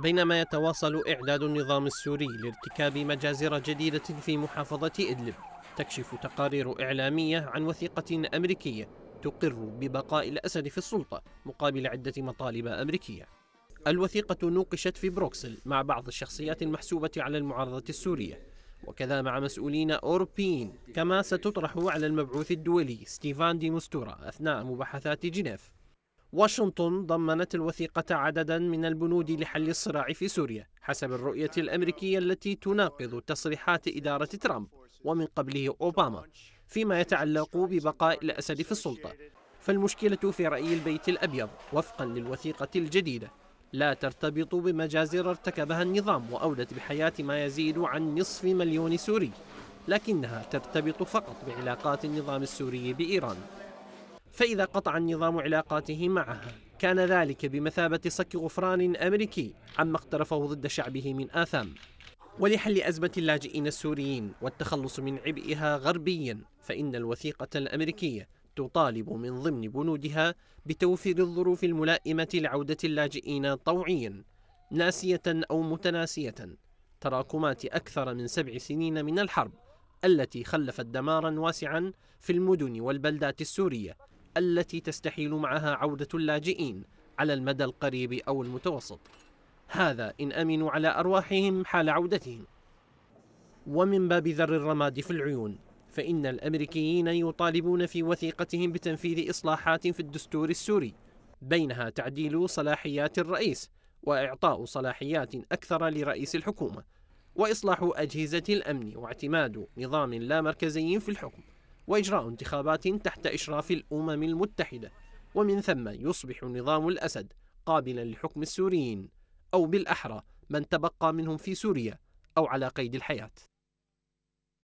بينما يتواصل إعداد النظام السوري لارتكاب مجازر جديدة في محافظة إدلب تكشف تقارير إعلامية عن وثيقة أمريكية تقر ببقاء الأسد في السلطة مقابل عدة مطالب أمريكية الوثيقة نوقشت في بروكسل مع بعض الشخصيات المحسوبة على المعارضة السورية وكذا مع مسؤولين أوروبيين كما ستطرح على المبعوث الدولي ستيفان دي مستورا أثناء مباحثات جنيف واشنطن ضمنت الوثيقة عددا من البنود لحل الصراع في سوريا حسب الرؤية الأمريكية التي تناقض تصريحات إدارة ترامب ومن قبله أوباما فيما يتعلق ببقاء الأسد في السلطة فالمشكلة في رأي البيت الأبيض وفقا للوثيقة الجديدة لا ترتبط بمجازر ارتكبها النظام وأودت بحياة ما يزيد عن نصف مليون سوري لكنها ترتبط فقط بعلاقات النظام السوري بإيران فإذا قطع النظام علاقاته معها كان ذلك بمثابة صك غفران أمريكي عما اقترفه ضد شعبه من آثام ولحل أزمة اللاجئين السوريين والتخلص من عبئها غربيا فإن الوثيقة الأمريكية تطالب من ضمن بنودها بتوفير الظروف الملائمة لعودة اللاجئين طوعيا ناسية أو متناسية تراكمات أكثر من سبع سنين من الحرب التي خلفت دمارا واسعا في المدن والبلدات السورية التي تستحيل معها عودة اللاجئين على المدى القريب أو المتوسط هذا إن أمنوا على أرواحهم حال عودتهم ومن باب ذر الرماد في العيون فإن الأمريكيين يطالبون في وثيقتهم بتنفيذ إصلاحات في الدستور السوري بينها تعديل صلاحيات الرئيس وإعطاء صلاحيات أكثر لرئيس الحكومة وإصلاح أجهزة الأمن واعتماد نظام لا مركزي في الحكم وإجراء انتخابات تحت إشراف الأمم المتحدة ومن ثم يصبح نظام الأسد قابلا لحكم السوريين أو بالأحرى من تبقى منهم في سوريا أو على قيد الحياة